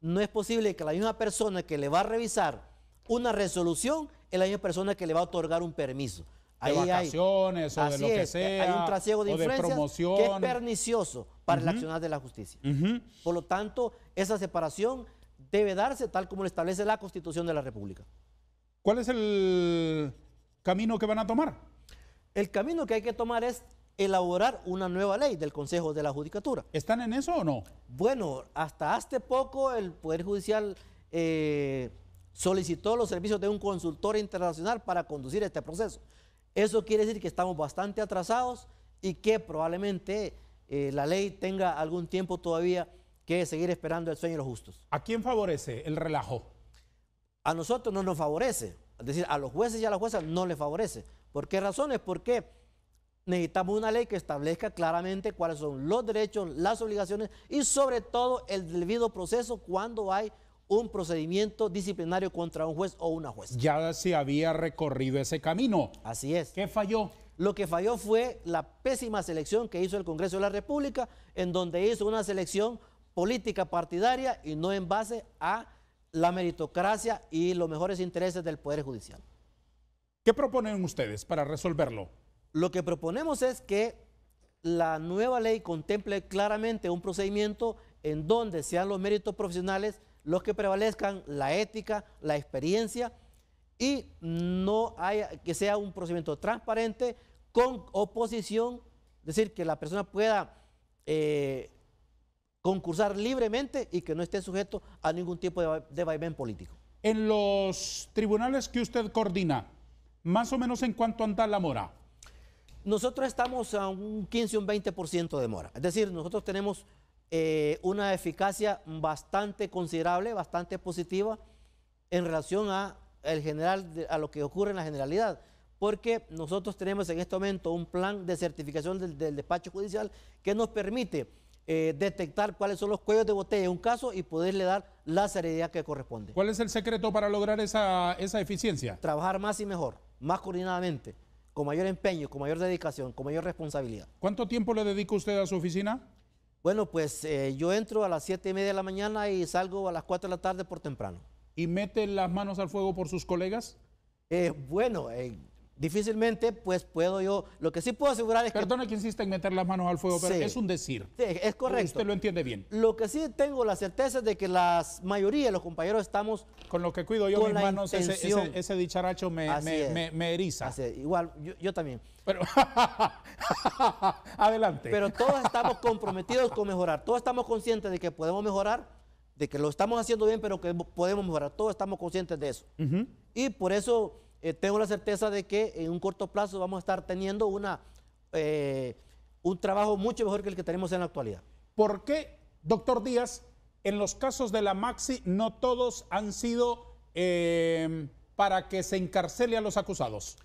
no es posible que la misma persona que le va a revisar una resolución es la misma persona que le va a otorgar un permiso. De vacaciones o de lo que sea. Hay un trasiego de influencias que es pernicioso para el accionar de la justicia. Por lo tanto, esa separación debe darse tal como lo establece la Constitución de la República. ¿Cuál es el camino que van a tomar? El camino que hay que tomar es elaborar una nueva ley del Consejo de la Judicatura. ¿Están en eso o no? Bueno, hasta hace poco el Poder Judicial eh, solicitó los servicios de un consultor internacional para conducir este proceso. Eso quiere decir que estamos bastante atrasados y que probablemente eh, la ley tenga algún tiempo todavía que seguir esperando el sueño de los justos. ¿A quién favorece el relajo? A nosotros no nos favorece es decir, a los jueces y a las juezas no les favorece. ¿Por qué razones? Porque necesitamos una ley que establezca claramente cuáles son los derechos, las obligaciones y sobre todo el debido proceso cuando hay un procedimiento disciplinario contra un juez o una jueza. Ya se había recorrido ese camino. Así es. ¿Qué falló? Lo que falló fue la pésima selección que hizo el Congreso de la República, en donde hizo una selección política partidaria y no en base a la meritocracia y los mejores intereses del Poder Judicial. ¿Qué proponen ustedes para resolverlo? Lo que proponemos es que la nueva ley contemple claramente un procedimiento en donde sean los méritos profesionales los que prevalezcan, la ética, la experiencia y no haya, que sea un procedimiento transparente con oposición, es decir, que la persona pueda eh, concursar libremente y que no esté sujeto a ningún tipo de, vaivén político. En los tribunales que usted coordina, más o menos en cuanto anda la mora. Nosotros estamos a un 15 o un 20% de mora. Es decir, nosotros tenemos eh, una eficacia bastante considerable, bastante positiva en relación a, el general, a lo que ocurre en la generalidad. Porque nosotros tenemos en este momento un plan de certificación del despacho judicial que nos permite eh, detectar cuáles son los cuellos de botella de un caso y poderle dar la seriedad que corresponde. ¿Cuál es el secreto para lograr esa, eficiencia? Trabajar más y mejor, más coordinadamente, con mayor empeño, con mayor dedicación, con mayor responsabilidad. ¿Cuánto tiempo le dedica usted a su oficina? Bueno, pues eh, yo entro a las 7 y media de la mañana y salgo a las 4 de la tarde por temprano. ¿Y mete las manos al fuego por sus colegas? Eh, bueno, eh, Difícilmente, pues puedo yo. Lo que sí puedo asegurar es que. Perdona que insiste en meter las manos al fuego, pero es un decir. Sí, es correcto. Usted lo entiende bien. Lo que sí tengo la certeza es de que la mayoría de los compañeros estamos. Con lo que cuido yo mis manos, ese, dicharacho me, eriza. Igual, yo, también. Pero, *laughs* adelante. Pero todos estamos comprometidos con mejorar. Todos estamos conscientes de que podemos mejorar, de que lo estamos haciendo bien, pero que podemos mejorar. Todos estamos conscientes de eso. Y por eso eh, tengo la certeza de que en un corto plazo vamos a estar teniendo una, eh, un trabajo mucho mejor que el que tenemos en la actualidad. ¿Por qué, doctor Díaz, en los casos de la Maxi no todos han sido eh, para que se encarcele a los acusados?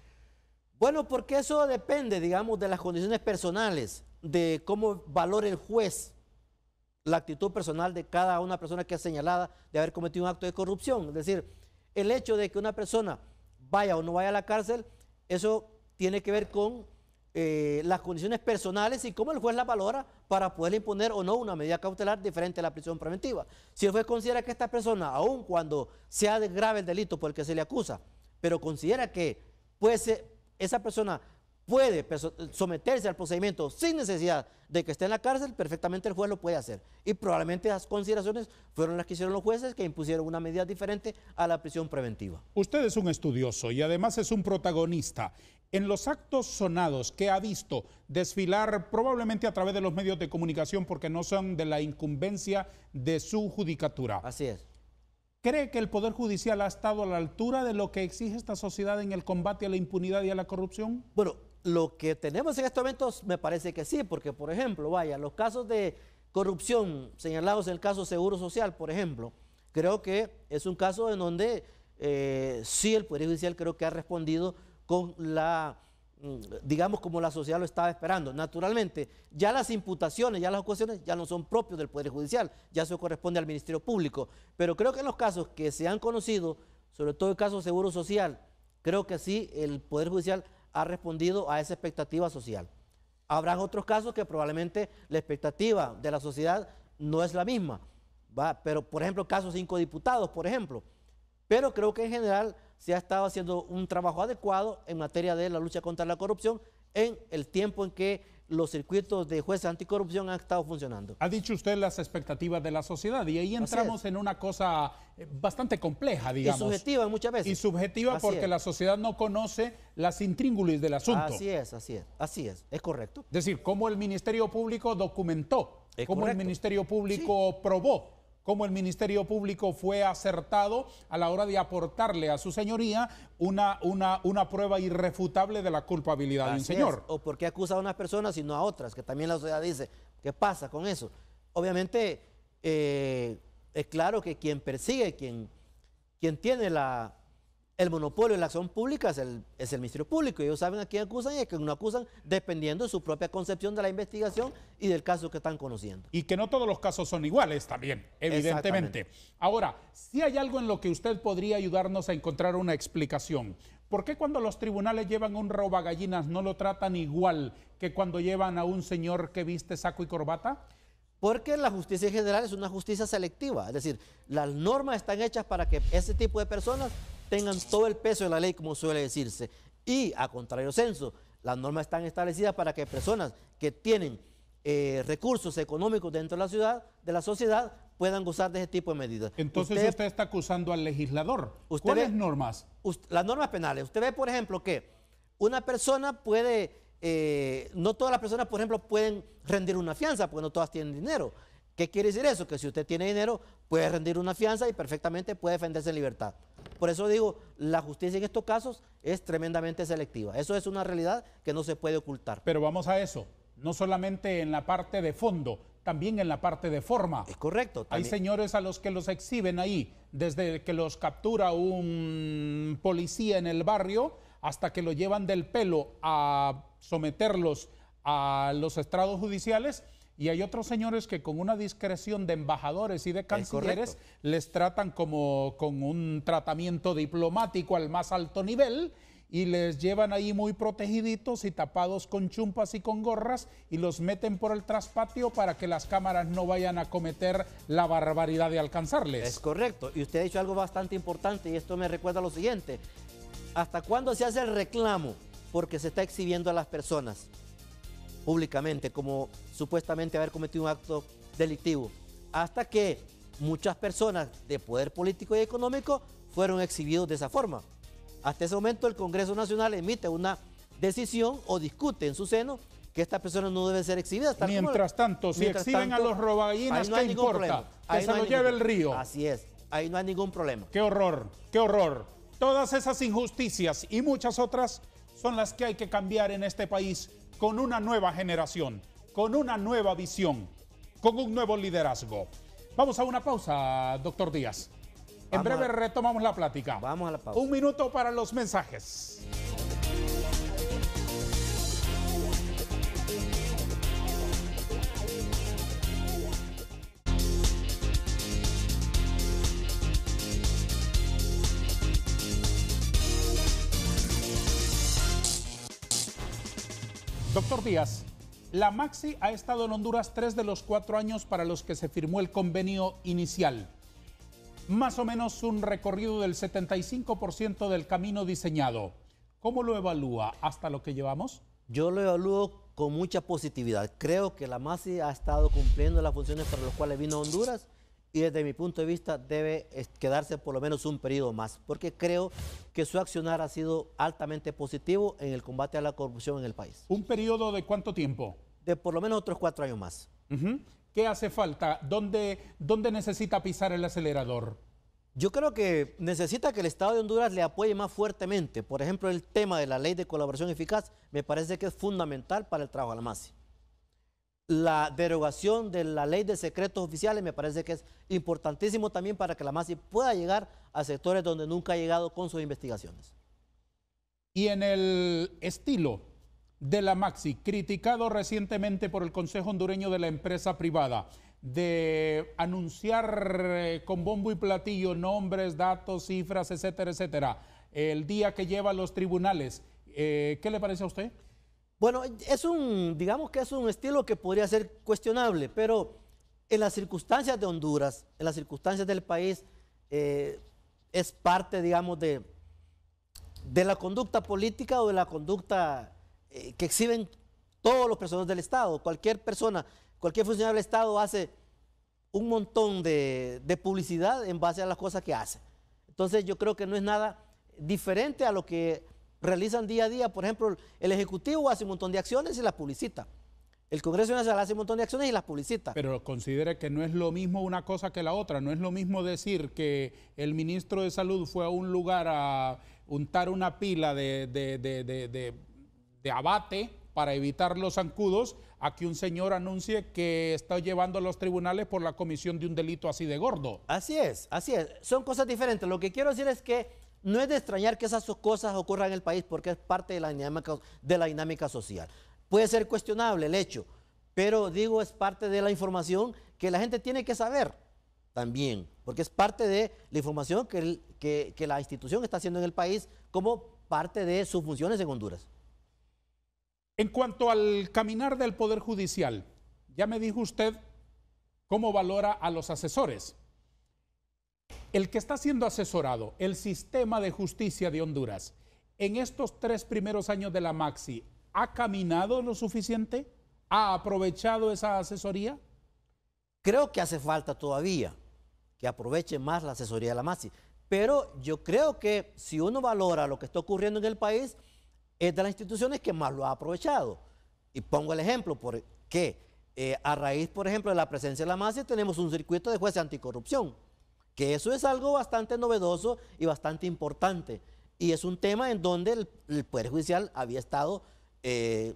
Bueno, porque eso depende, digamos, de las condiciones personales, de cómo valora el juez la actitud personal de cada una persona que ha señalada de haber cometido un acto de corrupción. Es decir, el hecho de que una persona vaya o no vaya a la cárcel, eso tiene que ver con eh, las condiciones personales y cómo el juez la valora para poder imponer o no una medida cautelar diferente a la prisión preventiva. Si el juez considera que esta persona, aun cuando sea grave el delito por el que se le acusa, pero considera que puede esa persona puede someterse al procedimiento sin necesidad de que esté en la cárcel, perfectamente el juez lo puede hacer. Y probablemente esas consideraciones fueron las que hicieron los jueces que impusieron una medida diferente a la prisión preventiva. Usted es un estudioso y además es un protagonista. En los actos sonados que ha visto desfilar probablemente a través de los medios de comunicación porque no son de la incumbencia de su judicatura. Así es. ¿Cree que el Poder Judicial ha estado a la altura de lo que exige esta sociedad en el combate a la impunidad y a la corrupción? Bueno, lo que tenemos en estos momentos me parece que sí, porque por ejemplo, vaya, los casos de corrupción señalados en el caso Seguro Social, por ejemplo, creo que es un caso en donde eh, sí el Poder Judicial creo que ha respondido con la, mm, digamos, como la sociedad lo estaba esperando. Naturalmente, ya las imputaciones, ya las acusaciones ya no son propios del Poder Judicial, ya eso corresponde al Ministerio Público. Pero creo que en los casos que se han conocido, sobre todo el caso Seguro Social, creo que sí el Poder Judicial ha respondido a esa expectativa social. Habrán otros casos que probablemente la expectativa de la sociedad no es la misma. ¿va? Pero, por ejemplo, caso cinco diputados, por ejemplo. Pero creo que en general se ha estado haciendo un trabajo adecuado en materia de la lucha contra la corrupción en el tiempo en que los circuitos de jueces anticorrupción han estado funcionando. Ha dicho usted las expectativas de la sociedad y ahí entramos en una cosa eh, bastante compleja, digamos. Y subjetiva muchas veces. Y subjetiva porque la sociedad no conoce las intríngulis del asunto. Así es, así es, así es, es correcto. Es decir, cómo el Ministerio Público documentó, cómo el Ministerio Público probó cómo el Ministerio Público fue acertado a la hora de aportarle a su señoría una, una, una prueba irrefutable de la culpabilidad del señor. O por qué acusa a unas personas y no a otras, que también la sociedad dice, ¿qué pasa con eso? Obviamente, eh, es claro que quien persigue, quien, quien tiene la, el monopolio en la acción pública es el, Ministerio Público. Ellos saben a quién acusan y a quién no acusan, dependiendo de su propia concepción de la investigación y del caso que están conociendo. Y que no todos los casos son iguales también, evidentemente. Ahora, si hay algo en lo que usted podría ayudarnos a encontrar una explicación. ¿Por qué cuando los tribunales llevan un gallinas no lo tratan igual que cuando llevan a un señor que viste saco y corbata? Porque la justicia en general es una justicia selectiva, es decir, las normas están hechas para que ese tipo de personas tengan todo el peso de la ley, como suele decirse. Y a contrario censo, las normas están establecidas para que personas que tienen eh, recursos económicos dentro de la ciudad, de la sociedad, puedan gozar de ese tipo de medidas. Entonces usted, está acusando al legislador. ¿Cuáles normas? las normas penales. Usted ve, por ejemplo, que una persona puede, eh, no todas las personas, por ejemplo, pueden rendir una fianza, porque no todas tienen dinero. ¿Qué quiere decir eso? Que si usted tiene dinero, puede rendir una fianza y perfectamente puede defenderse en libertad. Por eso digo, la justicia en estos casos es tremendamente selectiva. Eso es una realidad que no se puede ocultar. Pero vamos a eso, no solamente en la parte de fondo, también en la parte de forma. Es correcto. Hay señores a los que los exhiben ahí, desde que los captura un policía en el barrio hasta que lo llevan del pelo a someterlos a los estrados judiciales y hay otros señores que con una discreción de embajadores y de cancilleres les tratan como con un tratamiento diplomático al más alto nivel y les llevan ahí muy protegiditos y tapados con chumpas y con gorras y los meten por el traspatio para que las cámaras no vayan a cometer la barbaridad de alcanzarles. Es correcto, y usted ha dicho algo bastante importante y esto me recuerda lo siguiente. ¿Hasta cuándo se hace el reclamo? Porque se está exhibiendo a las personas públicamente como supuestamente haber cometido un acto delictivo. Hasta que muchas personas de poder político y económico fueron exhibidos de esa forma. Hasta ese momento el Congreso Nacional emite una decisión o discute en su seno que estas personas no deben ser exhibidas. mientras tanto, si exhiben a los robagallinas, no ¿qué importa? Que se lo lleve el río. Así es, ahí no hay ningún problema. Qué horror, qué horror. Todas esas injusticias y muchas otras son las que hay que cambiar en este país con una nueva generación, con una nueva visión, con un nuevo liderazgo. Vamos a una pausa, doctor Díaz. En breve retomamos la plática. Vamos a la pausa. Un minuto para los mensajes. Doctor Díaz, la Maxi ha estado en Honduras tres de los cuatro años para los que se firmó el convenio inicial. Más o menos un recorrido del 75% del camino diseñado. ¿Cómo lo evalúa hasta lo que llevamos? Yo lo evalúo con mucha positividad. Creo que la Maxi ha estado cumpliendo las funciones para las cuales vino a Honduras y desde mi punto de vista debe quedarse por lo menos un periodo más, porque creo que su accionar ha sido altamente positivo en el combate a la corrupción en el país. ¿Un periodo de cuánto tiempo? De por lo menos otros cuatro años más. ¿Qué hace falta? ¿Dónde, ¿Dónde necesita pisar el acelerador? Yo creo que necesita que el Estado de Honduras le apoye más fuertemente. Por ejemplo, el tema de la ley de colaboración eficaz me parece que es fundamental para el trabajo de la MASI la derogación de la ley de secretos oficiales me parece que es importantísimo también para que la Maxi pueda llegar a sectores donde nunca ha llegado con sus investigaciones. Y en el estilo de la Maxi, criticado recientemente por el Consejo Hondureño de la Empresa Privada, de anunciar eh, con bombo y platillo nombres, datos, cifras, etcétera, etcétera, el día que lleva a los tribunales, eh, ¿qué le parece a usted? Bueno, es un, digamos que es un estilo que podría ser cuestionable, pero en las circunstancias de Honduras, en las circunstancias del país, eh, es parte, digamos, de, de la conducta política o de la conducta eh, que exhiben todos los personas del Estado. Cualquier persona, cualquier funcionario del Estado hace un montón de publicidad en base a las cosas que hace. Entonces yo creo que no es nada diferente a lo que realizan día a día. Por ejemplo, el Ejecutivo hace un montón de acciones y las publicita. El Congreso Nacional hace un montón de acciones y las publicita. Pero considere que no es lo mismo una cosa que la otra. No es lo mismo decir que el ministro de Salud fue a un lugar a untar una pila de, de abate para evitar los zancudos a que un señor anuncie que está llevando a los tribunales por la comisión de un delito así de gordo. Así es, así es. Son cosas diferentes. Lo que quiero decir es que no es de extrañar que esas cosas ocurran en el país porque es parte de la dinámica, de la dinámica social. Puede ser cuestionable el hecho, pero digo, es parte de la información que la gente tiene que saber también, porque es parte de la información que, que la institución está haciendo en el país como parte de sus funciones en Honduras. En cuanto al caminar del Poder Judicial, ya me dijo usted cómo valora a los asesores. El que está siendo asesorado, el sistema de justicia de Honduras, en estos tres primeros años de la Maxi, ¿ha caminado lo suficiente? ¿Ha aprovechado esa asesoría? Creo que hace falta todavía que aproveche más la asesoría de la Maxi. Pero yo creo que si uno valora lo que está ocurriendo en el país, es de las instituciones que más lo ha aprovechado. Y pongo el ejemplo, porque eh, a raíz, por ejemplo, de la presencia de la Maxi, tenemos un circuito de jueces anticorrupción que eso es algo bastante novedoso y bastante importante. Y es un tema en donde el, Poder Judicial había estado eh,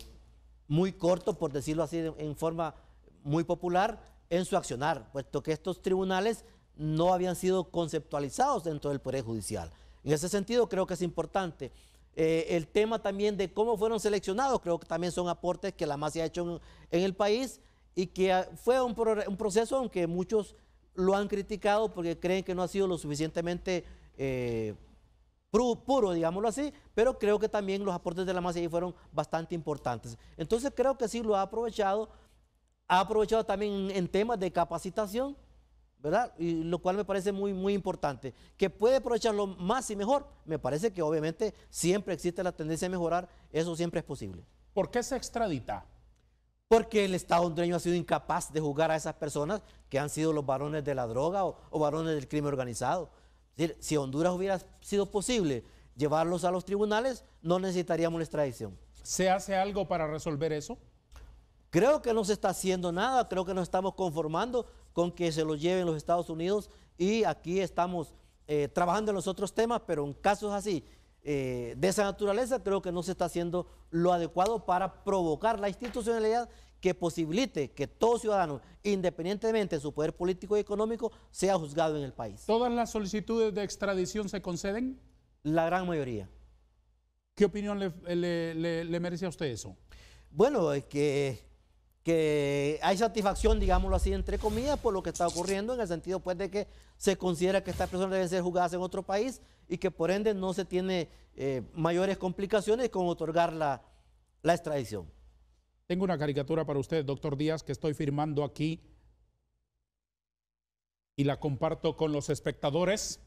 muy corto, por decirlo así, en forma muy popular, en su accionar, puesto que estos tribunales no habían sido conceptualizados dentro del Poder Judicial. En ese sentido, creo que es importante. Eh, el tema también de cómo fueron seleccionados, creo que también son aportes que la MAS ha hecho en, el país y que fue un, un, proceso, aunque muchos lo han criticado porque creen que no ha sido lo suficientemente eh, puro, digámoslo así, pero creo que también los aportes de la masa ahí fueron bastante importantes. Entonces creo que sí lo ha aprovechado, ha aprovechado también en temas de capacitación, ¿verdad? Y lo cual me parece muy, muy importante. Que puede aprovecharlo más y mejor, me parece que obviamente siempre existe la tendencia a mejorar, eso siempre es posible. ¿Por qué se extradita? porque el Estado hondureño ha sido incapaz de juzgar a esas personas que han sido los varones de la droga o, varones del crimen organizado. decir, si Honduras hubiera sido posible llevarlos a los tribunales, no necesitaríamos la extradición. ¿Se hace algo para resolver eso? Creo que no se está haciendo nada, creo que nos estamos conformando con que se lo lleven los Estados Unidos y aquí estamos eh, trabajando en los otros temas, pero en casos así, eh, de esa naturaleza, creo que no se está haciendo lo adecuado para provocar la institucionalidad que posibilite que todo ciudadano, independientemente de su poder político y económico, sea juzgado en el país. ¿Todas las solicitudes de extradición se conceden? La gran mayoría. ¿Qué opinión le, le merece a usted eso? Bueno, es que que hay satisfacción, digámoslo así, entre comillas, por lo que está ocurriendo, en el sentido pues de que se considera que estas personas deben ser juzgadas en otro país y que por ende no se tiene eh, mayores complicaciones con otorgar la, la extradición. Tengo una caricatura para usted, doctor Díaz, que estoy firmando aquí y la comparto con los espectadores,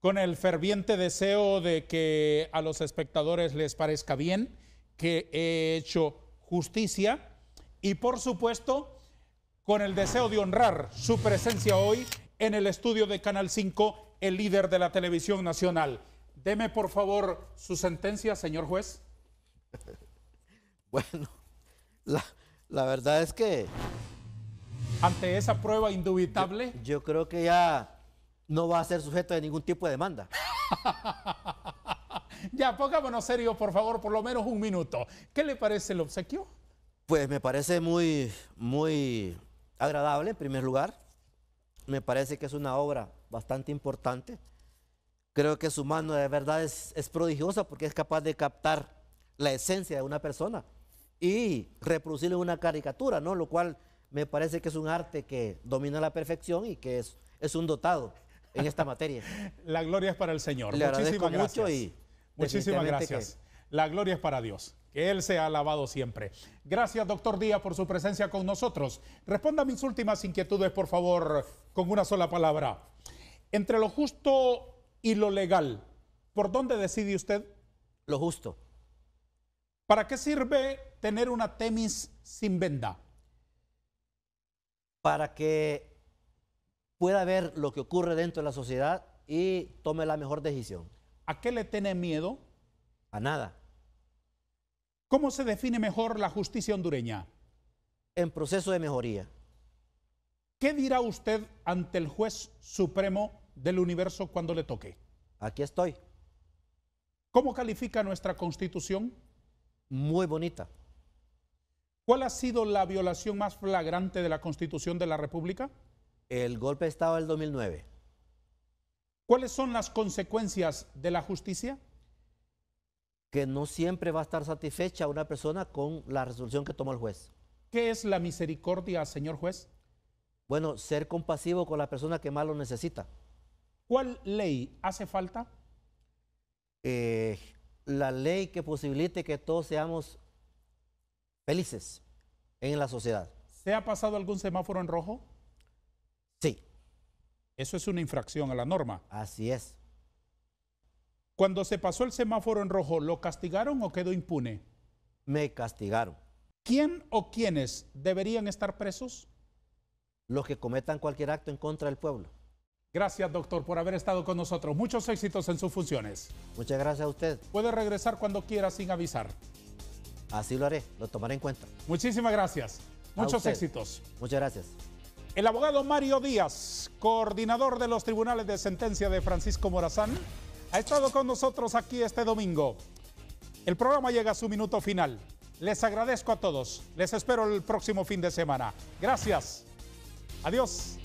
con el ferviente deseo de que a los espectadores les parezca bien, que he hecho justicia y por supuesto con el deseo de honrar su presencia hoy en el estudio de Canal 5, el líder de la televisión nacional. Deme por favor su sentencia, señor juez. *laughs* Bueno, la, verdad es que... Ante esa prueba indubitable... Yo, creo que ya no va a ser sujeto de ningún tipo de demanda. *laughs* ya, pongámonos serio, por favor, por lo menos un minuto. ¿Qué le parece el obsequio? Pues me parece muy, muy agradable en primer lugar. Me parece que es una obra bastante importante. Creo que su mano de verdad es, prodigiosa porque es capaz de captar la esencia de una persona y en una caricatura, ¿no? Lo cual me parece que es un arte que domina la perfección y que es, es un dotado en esta materia. *laughs* la gloria es para el Señor. Muchísimas gracias. y muchísimas gracias. La gloria es para Dios. Que Él ha alabado siempre. Gracias, doctor Díaz, por su presencia con nosotros. Responda a mis últimas inquietudes, por favor, con una sola palabra. Entre lo justo y lo legal, ¿por dónde decide usted? Lo justo. ¿Para qué sirve tener una temis sin venda? Para que pueda ver lo que ocurre dentro de la sociedad y tome la mejor decisión. ¿A qué le tiene miedo? A nada. ¿Cómo se define mejor la justicia hondureña? En proceso de mejoría. ¿Qué dirá usted ante el juez supremo del universo cuando le toque? Aquí estoy. ¿Cómo califica nuestra constitución? Muy bonita. ¿Cuál ha sido la violación más flagrante de la Constitución de la República? El golpe de Estado del 2009. ¿Cuáles son las consecuencias de la justicia? que no siempre va a estar satisfecha una persona con la resolución que toma el juez. ¿Qué es la misericordia, señor juez? Bueno, ser compasivo con la persona que más lo necesita. ¿Cuál ley hace falta? Eh, la ley que posibilite que todos seamos felices en la sociedad. ¿Se ha pasado algún semáforo en rojo? Sí. Eso es una infracción a la norma. Así es. Cuando se pasó el semáforo en rojo, ¿lo castigaron o quedó impune? Me castigaron. ¿Quién o quiénes deberían estar presos? Los que cometan cualquier acto en contra del pueblo. Gracias, doctor, por haber estado con nosotros. Muchos éxitos en sus funciones. Muchas gracias a usted. Puede regresar cuando quiera sin avisar. Así lo haré, lo tomaré en cuenta. Muchísimas gracias. Muchos éxitos. Muchas gracias. El abogado Mario Díaz, coordinador de los tribunales de sentencia de Francisco Morazán ha estado con nosotros aquí este domingo. El programa llega a su minuto final. Les agradezco a todos. Les espero el próximo fin de semana. Gracias. Adiós.